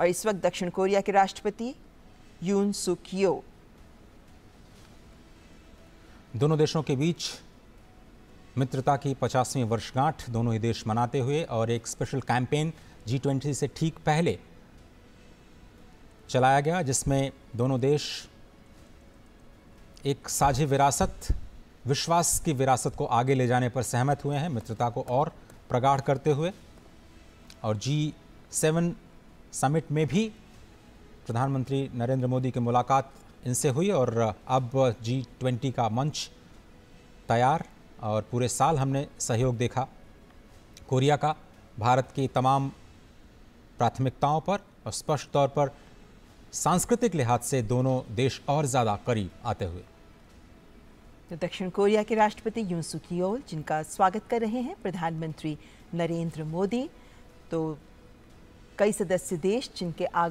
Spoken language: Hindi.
और इस वक्त दक्षिण कोरिया के राष्ट्रपति यून सुकियो दोनों देशों के बीच मित्रता की पचासवीं वर्षगांठ दोनों ही देश मनाते हुए और एक स्पेशल कैंपेन जी ट्वेंटी से ठीक पहले चलाया गया जिसमें दोनों देश एक साझी विरासत विश्वास की विरासत को आगे ले जाने पर सहमत हुए हैं मित्रता को और प्रगाढ़ करते हुए और जी सेवन समिट में भी प्रधानमंत्री नरेंद्र मोदी की मुलाकात इनसे हुई और अब जी ट्वेंटी का मंच तैयार और पूरे साल हमने सहयोग देखा कोरिया का भारत की तमाम प्राथमिकताओं पर और स्पष्ट तौर पर सांस्कृतिक लिहाज से दोनों देश और ज़्यादा करीब आते हुए तो दक्षिण कोरिया के राष्ट्रपति यून सुकियोल जिनका स्वागत कर रहे हैं प्रधानमंत्री नरेंद्र मोदी तो कई सदस्य देश जिनके आग